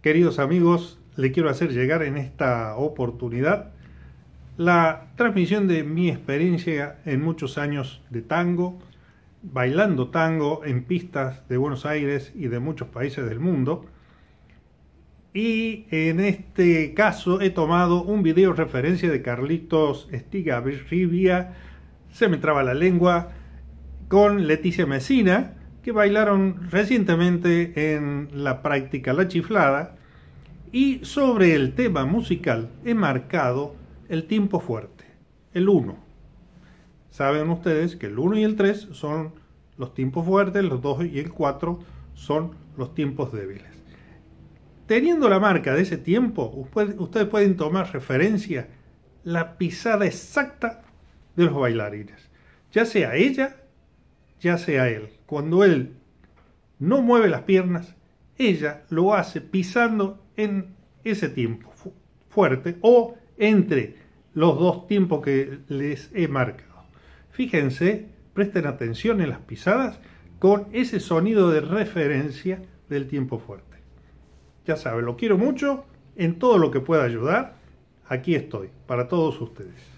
Queridos amigos, le quiero hacer llegar en esta oportunidad la transmisión de mi experiencia en muchos años de tango, bailando tango en pistas de Buenos Aires y de muchos países del mundo. Y en este caso he tomado un video referencia de Carlitos estiga Rivia, se me entraba la lengua, con Leticia Messina bailaron recientemente en la práctica La Chiflada y sobre el tema musical he marcado el tiempo fuerte, el 1. Saben ustedes que el 1 y el 3 son los tiempos fuertes, los 2 y el 4 son los tiempos débiles. Teniendo la marca de ese tiempo, ustedes pueden tomar referencia la pisada exacta de los bailarines, ya sea ella ya sea él. Cuando él no mueve las piernas, ella lo hace pisando en ese tiempo fuerte o entre los dos tiempos que les he marcado. Fíjense, presten atención en las pisadas con ese sonido de referencia del tiempo fuerte. Ya saben, lo quiero mucho, en todo lo que pueda ayudar, aquí estoy, para todos ustedes.